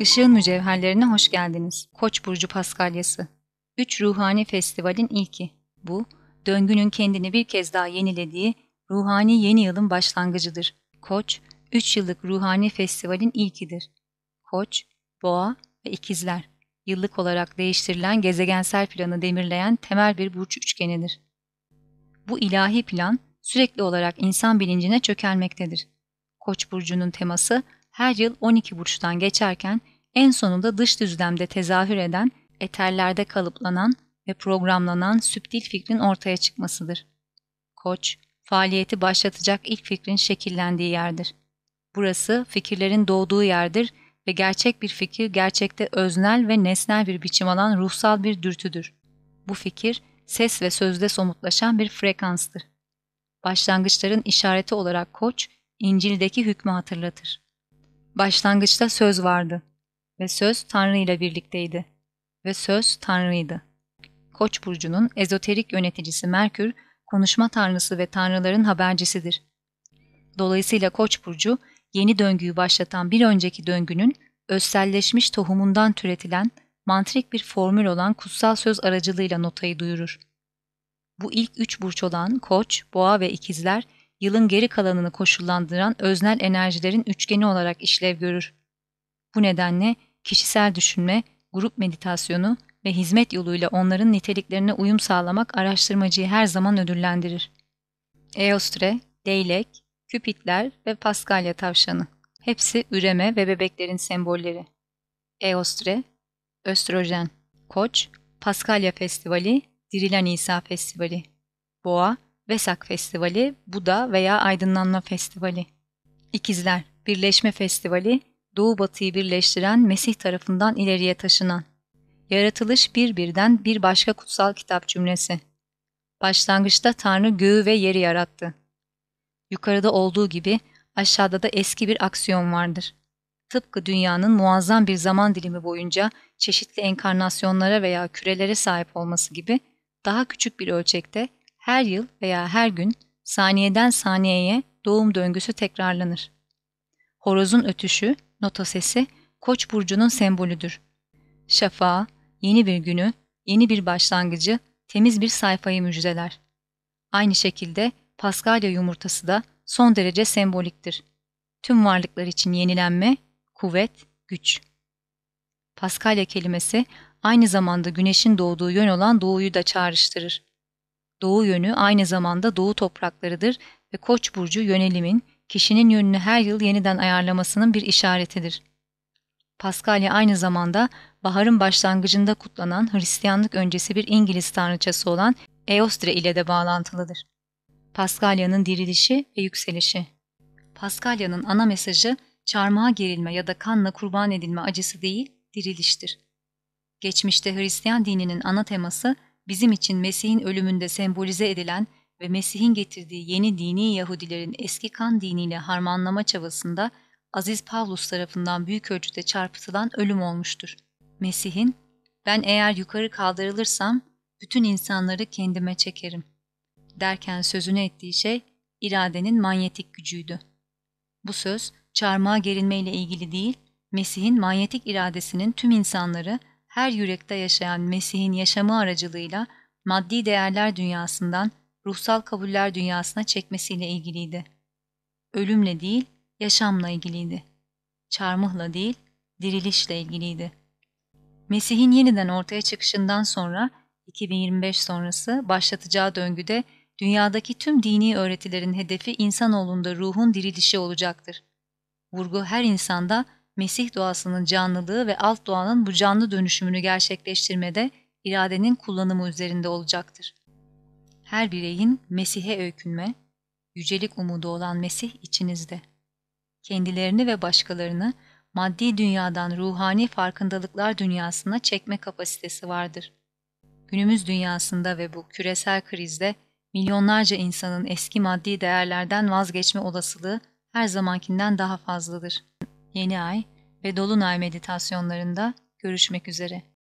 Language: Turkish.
Işığın mücevherlerine hoş geldiniz. Koç burcu paskalyası. Üç ruhani festivalin ilki. Bu, döngünün kendini bir kez daha yenilediği ruhani yeni yılın başlangıcıdır. Koç, üç yıllık ruhani festivalin ilkidir. Koç, boğa ve İkizler, Yıllık olarak değiştirilen gezegensel planı demirleyen temel bir burç üçgenidir. Bu ilahi plan sürekli olarak insan bilincine çökelmektedir. Koç burcunun teması her yıl 12 burçtan geçerken en sonunda dış düzlemde tezahür eden, eterlerde kalıplanan ve programlanan süptil fikrin ortaya çıkmasıdır. Koç, faaliyeti başlatacak ilk fikrin şekillendiği yerdir. Burası fikirlerin doğduğu yerdir ve gerçek bir fikir gerçekte öznel ve nesnel bir biçim alan ruhsal bir dürtüdür. Bu fikir ses ve sözde somutlaşan bir frekanstır. Başlangıçların işareti olarak koç, İncil'deki hükmü hatırlatır. Başlangıçta söz vardı ve söz Tanrı ile birlikteydi ve söz Tanrı'ydı. Koç burcunun ezoterik yöneticisi Merkür, konuşma tanrısı ve tanrıların habercisidir. Dolayısıyla Koç burcu yeni döngüyü başlatan bir önceki döngünün özselleşmiş tohumundan türetilen mantrik bir formül olan kutsal söz aracılığıyla notayı duyurur. Bu ilk üç burç olan Koç, Boğa ve İkizler yılın geri kalanını koşullandıran öznel enerjilerin üçgeni olarak işlev görür. Bu nedenle kişisel düşünme, grup meditasyonu ve hizmet yoluyla onların niteliklerine uyum sağlamak araştırmacıyı her zaman ödüllendirir. Eostre, Deylek, Küpitler ve Paskalya tavşanı. Hepsi üreme ve bebeklerin sembolleri. Eostre, Östrojen, Koç, Paskalya Festivali, Dirilen İsa Festivali, Boğa, Vesak Festivali, Buda veya Aydınlanma Festivali. İkizler, Birleşme Festivali, Doğu Batı'yı birleştiren Mesih tarafından ileriye taşınan. Yaratılış bir birden bir başka kutsal kitap cümlesi. Başlangıçta Tanrı göğü ve yeri yarattı. Yukarıda olduğu gibi aşağıda da eski bir aksiyon vardır. Tıpkı dünyanın muazzam bir zaman dilimi boyunca çeşitli enkarnasyonlara veya kürelere sahip olması gibi daha küçük bir ölçekte her yıl veya her gün saniyeden saniyeye doğum döngüsü tekrarlanır. Horozun ötüşü nota sesi Koç burcunun sembolüdür. Şafağı, yeni bir günü, yeni bir başlangıcı, temiz bir sayfayı müjdeler. Aynı şekilde Paskalya yumurtası da son derece semboliktir. Tüm varlıklar için yenilenme, kuvvet, güç. Paskalya kelimesi aynı zamanda güneşin doğduğu yön olan doğuyu da çağrıştırır. Doğu yönü aynı zamanda doğu topraklarıdır ve Koç burcu yönelimin kişinin yönünü her yıl yeniden ayarlamasının bir işaretidir. Paskalya aynı zamanda baharın başlangıcında kutlanan Hristiyanlık öncesi bir İngiliz tanrıçası olan Eostre ile de bağlantılıdır. Paskalya'nın dirilişi ve yükselişi Paskalya'nın ana mesajı çarmıha gerilme ya da kanla kurban edilme acısı değil, diriliştir. Geçmişte Hristiyan dininin ana teması bizim için Mesih'in ölümünde sembolize edilen ve Mesih'in getirdiği yeni dini Yahudilerin eski kan diniyle harmanlama çabasında Aziz Pavlus tarafından büyük ölçüde çarpıtılan ölüm olmuştur. Mesih'in, ben eğer yukarı kaldırılırsam bütün insanları kendime çekerim derken sözünü ettiği şey iradenin manyetik gücüydü. Bu söz çarmıha gerilmeyle ilgili değil, Mesih'in manyetik iradesinin tüm insanları her yürekte yaşayan Mesih'in yaşamı aracılığıyla maddi değerler dünyasından ruhsal kabuller dünyasına çekmesiyle ilgiliydi. Ölümle değil, yaşamla ilgiliydi. Çarmıhla değil, dirilişle ilgiliydi. Mesih'in yeniden ortaya çıkışından sonra 2025 sonrası başlatacağı döngüde dünyadaki tüm dini öğretilerin hedefi insanoğlunda ruhun dirilişi olacaktır. Vurgu her insanda Mesih doğasının canlılığı ve alt doğanın bu canlı dönüşümünü gerçekleştirmede iradenin kullanımı üzerinde olacaktır. Her bireyin Mesih'e öykünme, yücelik umudu olan Mesih içinizde. Kendilerini ve başkalarını maddi dünyadan ruhani farkındalıklar dünyasına çekme kapasitesi vardır. Günümüz dünyasında ve bu küresel krizde milyonlarca insanın eski maddi değerlerden vazgeçme olasılığı her zamankinden daha fazladır. Yeni ay ve dolunay meditasyonlarında görüşmek üzere.